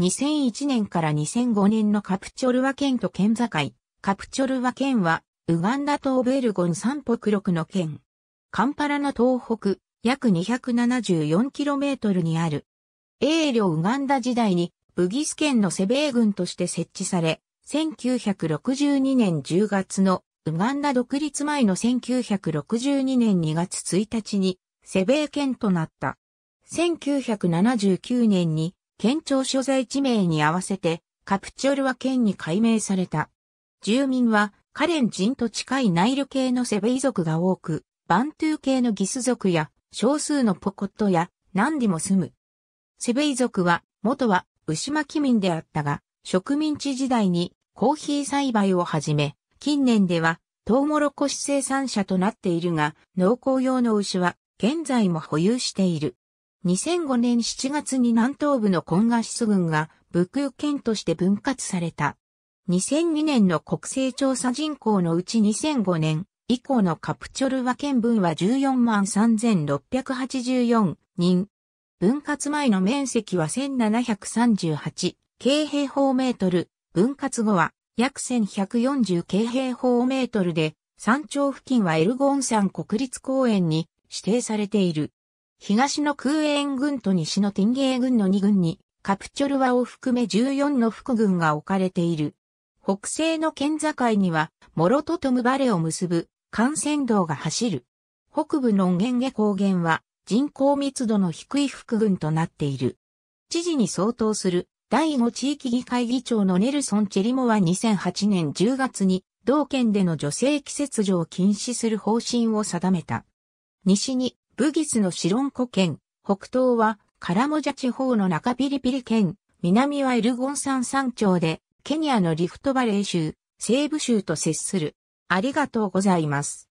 2001年から2005年のカプチョルワ県と県境。カプチョルワ県は、ウガンダ東ベルゴン三北六の県。カンパラの東北、約 274km にある。英領ウガンダ時代に、ブギス県のセベー軍として設置され、1962年10月のウガンダ独立前の1962年2月1日に、セベー県となった。1979年に県庁所在地名に合わせて、カプチョルは県に改名された。住民は、カレン人と近いナイル系のセベイ族が多く、バントゥー系のギス族や、少数のポコットや、何でも住む。セベイ族は、元は、牛巻民であったが、植民地時代にコーヒー栽培を始め、近年ではトウモロコシ生産者となっているが、農耕用の牛は現在も保有している。2005年7月に南東部のコンガシスが武空県として分割された。2002年の国勢調査人口のうち2005年以降のカプチョルワ県分は14万3684人。分割前の面積は1738平方メートル、分割後は約1140平方メートルで、山頂付近はエルゴン山国立公園に指定されている。東の空援軍と西の天芸軍の2軍に、カプチョルワを含め14の副軍が置かれている。北西の県境には、モロトトムバレを結ぶ幹線道が走る。北部のゲンゲ高原は人口密度の低い副軍となっている。知事に相当する第5地域議会議長のネルソン・チェリモは2008年10月に同県での女性季節上を禁止する方針を定めた。西にブギスのシロンコ県、北東はカラモジャ地方の中ピリピリ県、南はエルゴン山山頂で、ケニアのリフトバレー州、西部州と接する。ありがとうございます。